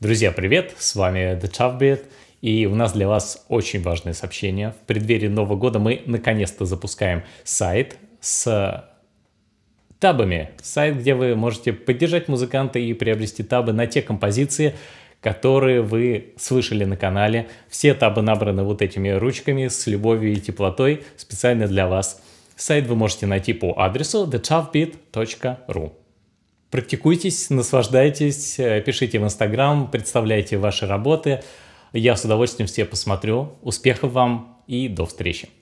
Друзья, привет! С вами The Chavbit, и у нас для вас очень важное сообщение. В преддверии Нового года мы наконец-то запускаем сайт с табами. Сайт, где вы можете поддержать музыканта и приобрести табы на те композиции, которые вы слышали на канале. Все табы набраны вот этими ручками с любовью и теплотой специально для вас. Сайт вы можете найти по адресу thechavbit.ru. Практикуйтесь, наслаждайтесь, э, пишите в Инстаграм, представляйте ваши работы. Я с удовольствием все посмотрю. Успехов вам и до встречи!